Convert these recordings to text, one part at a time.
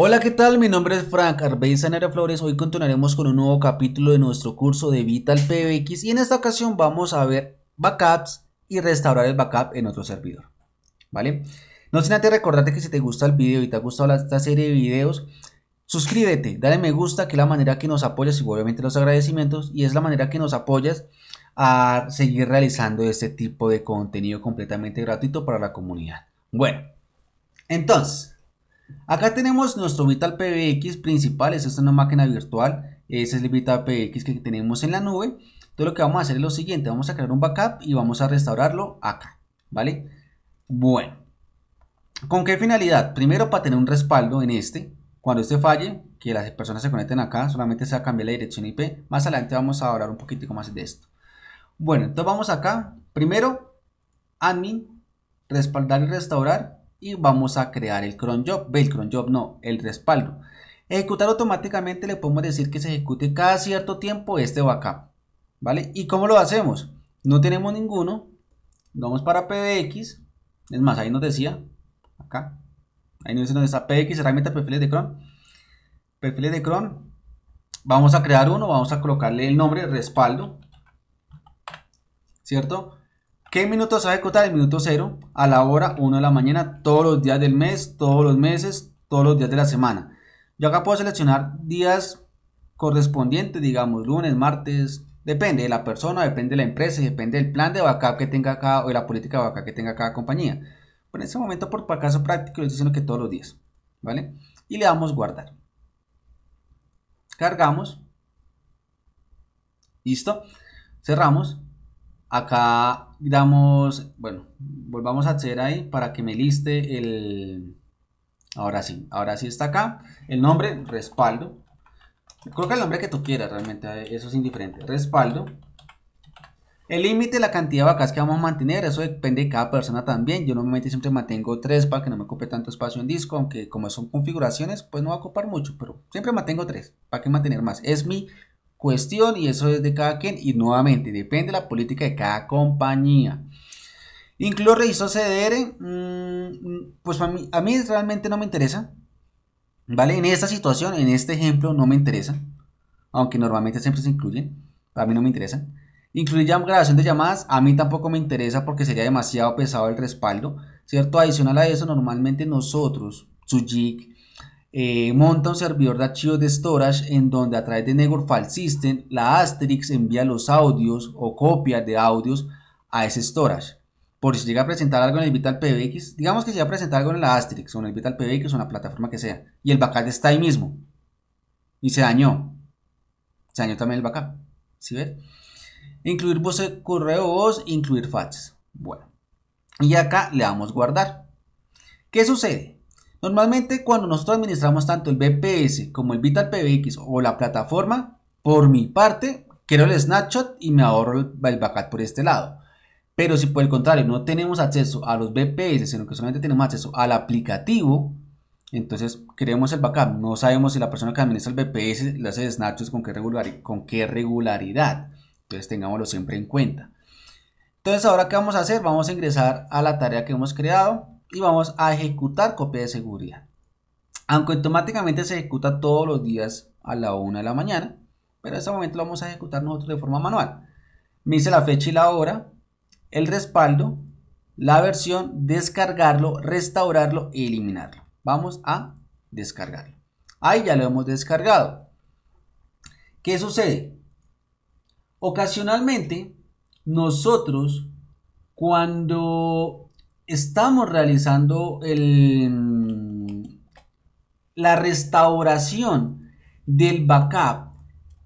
Hola, ¿qué tal? Mi nombre es Frank Arbeiza Sanera Flores. Hoy continuaremos con un nuevo capítulo de nuestro curso de Vital PBX y en esta ocasión vamos a ver backups y restaurar el backup en nuestro servidor. ¿Vale? No sin antes recordarte que si te gusta el video y te ha gustado esta serie de videos, suscríbete, dale me gusta, que es la manera que nos apoyas y obviamente los agradecimientos y es la manera que nos apoyas a seguir realizando este tipo de contenido completamente gratuito para la comunidad. Bueno, entonces... Acá tenemos nuestro Vital PBX principal, esta es una máquina virtual, ese es el Vital PBX que tenemos en la nube. Entonces lo que vamos a hacer es lo siguiente, vamos a crear un backup y vamos a restaurarlo acá, ¿vale? Bueno, ¿con qué finalidad? Primero para tener un respaldo en este, cuando este falle, que las personas se conecten acá, solamente se va a cambiar la dirección IP. Más adelante vamos a hablar un poquitico más de esto. Bueno, entonces vamos acá, primero, admin, respaldar y restaurar, y vamos a crear el cron job, el cron job no, el respaldo. Ejecutar automáticamente le podemos decir que se ejecute cada cierto tiempo este acá, ¿vale? ¿Y cómo lo hacemos? No tenemos ninguno, vamos para pdx, es más, ahí nos decía, acá, ahí nos dice donde está PBX, herramienta perfiles de cron, perfiles de cron, vamos a crear uno, vamos a colocarle el nombre respaldo, ¿cierto? ¿Qué minutos va a ejecutar? El minuto 0 a la hora 1 de la mañana, todos los días del mes, todos los meses, todos los días de la semana. Yo acá puedo seleccionar días correspondientes, digamos lunes, martes, depende de la persona, depende de la empresa, depende del plan de backup que tenga cada o de la política de backup que tenga cada compañía. en este momento, por caso práctico, le estoy diciendo que todos los días, ¿vale? Y le damos guardar. Cargamos. Listo. Cerramos. Acá damos, bueno, volvamos a hacer ahí para que me liste el... Ahora sí, ahora sí está acá. El nombre, respaldo. Coloca el nombre que tú quieras realmente, eh, eso es indiferente. Respaldo. El límite, la cantidad de vacas que vamos a mantener, eso depende de cada persona también. Yo normalmente siempre mantengo tres para que no me ocupe tanto espacio en disco, aunque como son configuraciones, pues no va a ocupar mucho, pero siempre mantengo tres ¿Para que mantener más? Es mi cuestión y eso es de cada quien y nuevamente depende de la política de cada compañía. incluir revisó CDR, mm, pues a mí, a mí realmente no me interesa, ¿vale? En esta situación, en este ejemplo, no me interesa, aunque normalmente siempre se incluyen, a mí no me interesa. Incluir ya grabación de llamadas, a mí tampoco me interesa porque sería demasiado pesado el respaldo, ¿cierto? Adicional a eso, normalmente nosotros, su jig, eh, monta un servidor de archivos de storage en donde a través de Network File System la Asterix envía los audios o copias de audios a ese storage. Por si llega a presentar algo en el Vital PBX, digamos que se va a presentar algo en la Asterix o en el Vital PBX o en la plataforma que sea, y el backup está ahí mismo y se dañó, se dañó también el backup. ¿si ven? Incluir voz, correo voz, incluir faxes. Bueno, y acá le damos guardar. ¿Qué sucede? Normalmente cuando nosotros administramos tanto el BPS como el Vital PBX o la plataforma, por mi parte, quiero el snapshot y me ahorro el, backup por este lado. Pero si por el contrario no tenemos acceso a los BPS, sino que solamente tenemos acceso al aplicativo, entonces creemos el backup. No sabemos si la persona que administra el BPS le hace snapshots con qué, con qué regularidad. Entonces tengámoslo siempre en cuenta. Entonces ahora qué vamos a hacer? Vamos a ingresar a la tarea que hemos creado y vamos a ejecutar copia de seguridad. Aunque automáticamente se ejecuta todos los días a la 1 de la mañana, pero en este momento lo vamos a ejecutar nosotros de forma manual. Me dice la fecha y la hora, el respaldo, la versión, descargarlo, restaurarlo y eliminarlo. Vamos a descargarlo. Ahí ya lo hemos descargado. ¿Qué sucede? Ocasionalmente, nosotros cuando estamos realizando la restauración del backup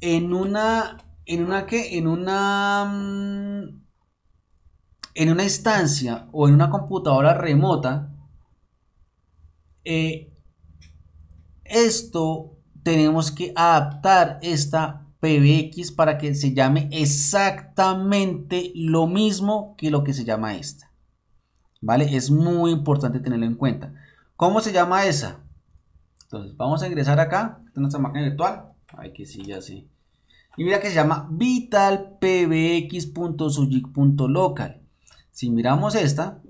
en una en una en una mm, en una instancia o en una computadora remota eh, esto tenemos que adaptar esta PBX para que se llame exactamente lo mismo que lo que se llama esta ¿Vale? Es muy importante tenerlo en cuenta. ¿Cómo se llama esa? Entonces, vamos a ingresar acá. Esta es nuestra máquina virtual. Ay, que sí, ya sí. Y mira que se llama vitalpbx.sujic.local. Si miramos esta,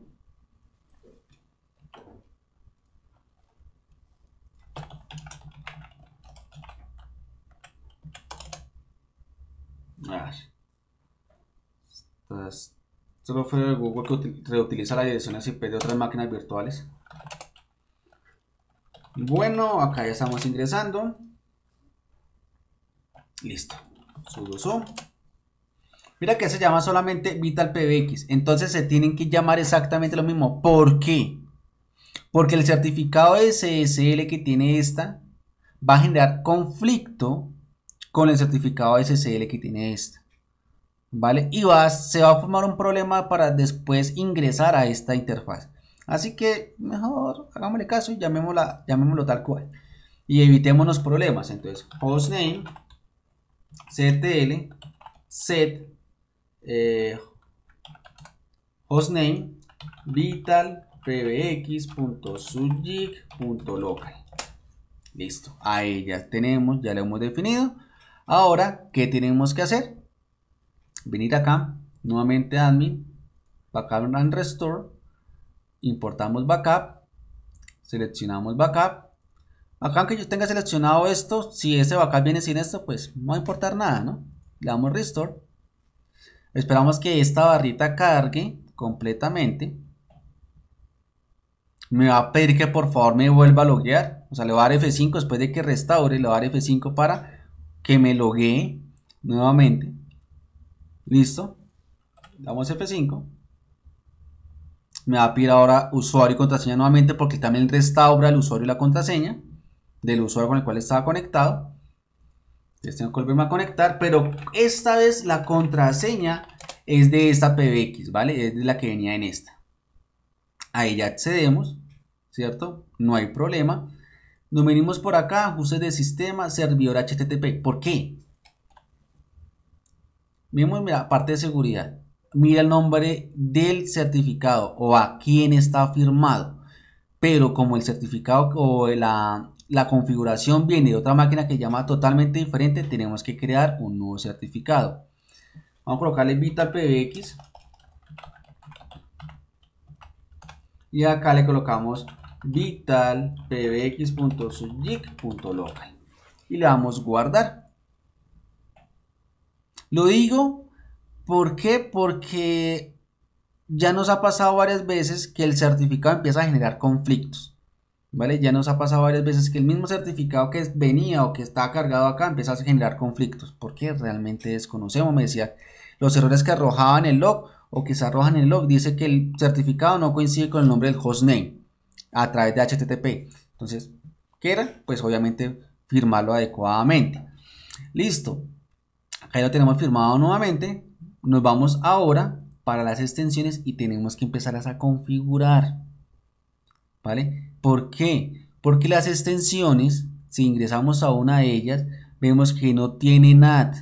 este software de Google que reutiliza la dirección IP de otras máquinas virtuales. Bueno, acá ya estamos ingresando. Listo. Sudo Mira que se llama solamente VitalPBX. Entonces se tienen que llamar exactamente lo mismo. ¿Por qué? Porque el certificado SSL que tiene esta va a generar conflicto con el certificado SSL que tiene esta. ¿vale? Y va, se va a formar un problema para después ingresar a esta interfaz. Así que mejor hagámosle caso y llamémosla, llamémoslo tal cual. Y evitemos los problemas. Entonces, hostname, ctl, set, eh, hostname, vital, pbx.sujig.local. Listo, ahí ya tenemos, ya lo hemos definido. Ahora, ¿qué tenemos que hacer? venir acá, nuevamente admin, backup and restore, importamos backup, seleccionamos backup. Acá aunque yo tenga seleccionado esto, si ese backup viene sin esto, pues no va a importar nada, ¿no? Le damos restore. Esperamos que esta barrita cargue completamente. Me va a pedir que por favor me vuelva a loguear. O sea, le va a dar F5 después de que restaure, le va a dar F5 para que me loguee nuevamente. Listo. Damos F5. Me va a pedir ahora usuario y contraseña nuevamente porque también restaura el usuario y la contraseña del usuario con el cual estaba conectado. Entonces tengo que volverme a conectar, pero esta vez la contraseña es de esta PBX, ¿vale? Es de la que venía en esta. Ahí ya accedemos, ¿cierto? No hay problema. Nos venimos por acá, ajustes de sistema, servidor HTTP. ¿Por qué? Vemos, mira, parte de seguridad. Mira el nombre del certificado o a quién está firmado. Pero como el certificado o la, configuración viene de otra máquina que llama totalmente diferente, tenemos que crear un nuevo certificado. Vamos a colocarle Vital Y acá le colocamos vital Y le damos guardar. Lo digo, ¿por qué? Porque ya nos ha pasado varias veces que el certificado empieza a generar conflictos. ¿Vale? Ya nos ha pasado varias veces que el mismo certificado que venía o que está cargado acá empieza a generar conflictos. Porque realmente desconocemos, me decía, los errores que arrojaban el log o que se arrojan el log. Dice que el certificado no coincide con el nombre del hostname a través de HTTP. Entonces, ¿qué era? Pues obviamente firmarlo adecuadamente. Listo. Ahí lo tenemos firmado nuevamente. Nos vamos ahora para las extensiones y tenemos que empezarlas a configurar. ¿Vale? ¿Por qué? Porque las extensiones, si ingresamos a una de ellas, vemos que no tiene NAT.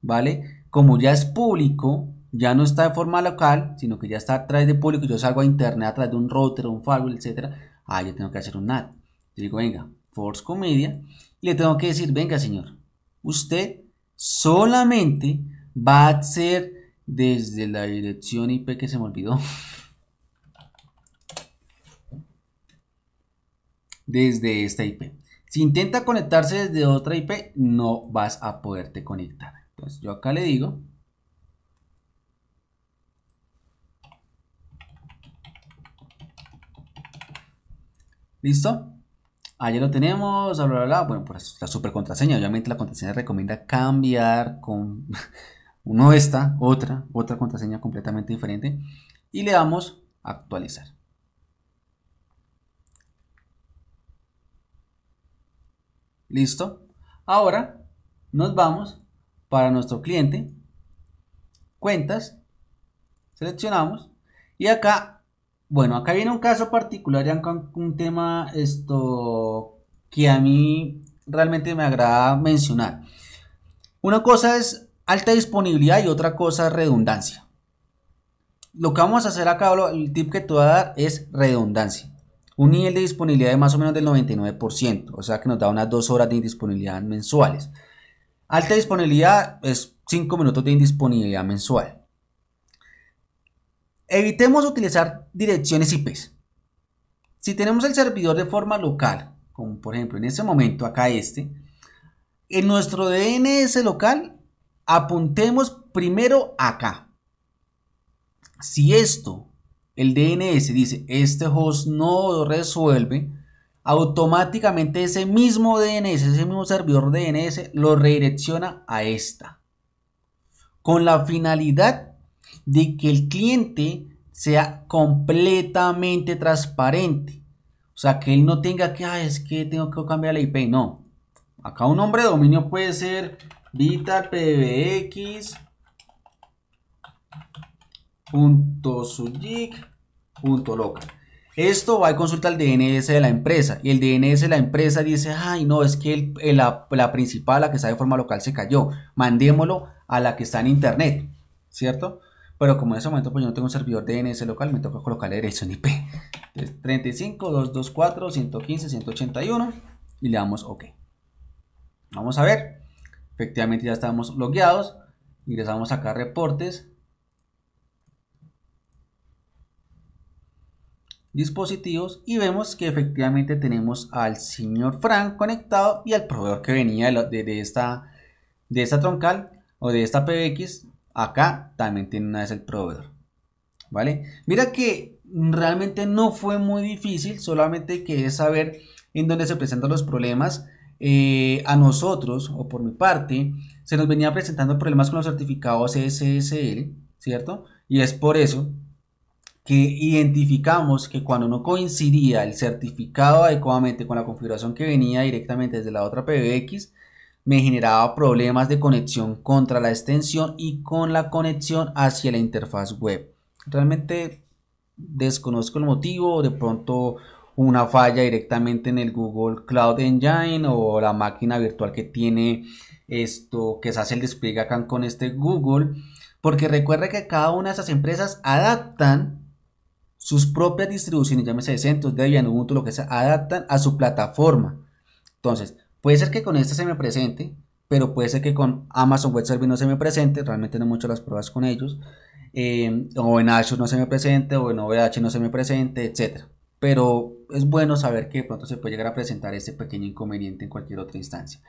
¿Vale? Como ya es público, ya no está de forma local, sino que ya está a través de público, yo salgo a internet a través de un router, un firewall, etc. ah, yo tengo que hacer un NAT. Yo digo, venga, Force Comedia, y le tengo que decir, venga señor, usted solamente va a ser desde la dirección IP que se me olvidó. Desde esta IP. Si intenta conectarse desde otra IP, no vas a poderte conectar. Entonces yo acá le digo. ¿Listo? allí ah, lo tenemos, Bueno, pues la super contraseña. Obviamente la contraseña recomienda cambiar con uno esta, otra, otra contraseña completamente diferente. Y le damos actualizar. Listo. Ahora nos vamos para nuestro cliente. Cuentas. Seleccionamos. Y acá bueno, acá viene un caso particular, ya un tema esto que a mí realmente me agrada mencionar. Una cosa es alta disponibilidad y otra cosa es redundancia. Lo que vamos a hacer acá, el tip que te voy a dar es redundancia. Un nivel de disponibilidad de más o menos del 99%, o sea que nos da unas dos horas de indisponibilidad mensuales. Alta disponibilidad es 5 minutos de indisponibilidad mensual. Evitemos utilizar direcciones IP. Si tenemos el servidor de forma local, como por ejemplo en este momento acá este, en nuestro DNS local apuntemos primero acá. Si esto, el DNS dice, este host no resuelve, automáticamente ese mismo DNS, ese mismo servidor DNS lo redirecciona a esta. Con la finalidad de que el cliente sea completamente transparente. O sea, que él no tenga que, es que tengo que cambiar la IP. No. Acá un nombre de dominio puede ser vital Esto va a consulta el DNS de la empresa. Y el DNS de la empresa dice, ay no, es que eh, la, la, principal, la que está de forma local, se cayó. Mandémoslo a la que está en internet. ¿Cierto? Pero como en ese momento pues yo no tengo un servidor DNS local, me toca colocar la dirección IP. Entonces 35, 224, 115, 181 y le damos OK. Vamos a ver. Efectivamente ya estamos logueados. Ingresamos acá a reportes. dispositivos y vemos que efectivamente tenemos al señor Frank conectado y al proveedor que venía esta, de esta troncal o de esta PBX acá también tiene una vez el proveedor. ¿Vale? Mira que realmente no fue muy difícil, solamente que es saber en dónde se presentan los problemas. Eh, a nosotros, o por mi parte, se nos venía presentando problemas con los certificados SSL, ¿cierto? Y es por eso que identificamos que cuando no coincidía el certificado adecuadamente con la configuración que venía directamente desde la otra PBX, me generaba problemas de conexión contra la extensión y con la conexión hacia la interfaz web. Realmente desconozco el motivo, de pronto una falla directamente en el Google Cloud Engine o la máquina virtual que tiene esto que se hace el despliegue acá con este Google, porque recuerda que cada una de esas empresas adaptan sus propias distribuciones, llámese de centros de Ubuntu, lo que sea, adaptan a su plataforma. Entonces, Puede ser que con esta se me presente, pero puede ser que con Amazon Web Service no se me presente, realmente no mucho las pruebas con ellos, eh, o en Azure no se me presente, o en OVH no se me presente, etc. Pero es bueno saber que pronto se puede llegar a presentar este pequeño inconveniente en cualquier otra instancia.